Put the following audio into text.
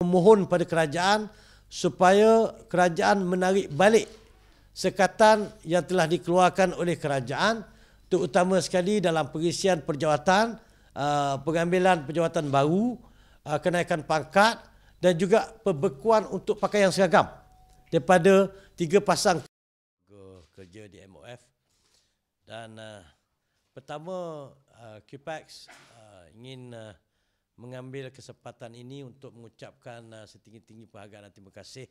memohon pada kerajaan supaya kerajaan menarik balik sekatan yang telah dikeluarkan oleh kerajaan terutama sekali dalam pengisian perjawatan, uh, pengambilan perjawatan baru, uh, kenaikan pangkat dan juga pembekuan untuk pakaian seragam daripada tiga pasang kerja di MOF dan uh, pertama uh, QPEX uh, ingin uh, mengambil kesempatan ini untuk mengucapkan uh, setinggi-tinggi penghargaan dan terima kasih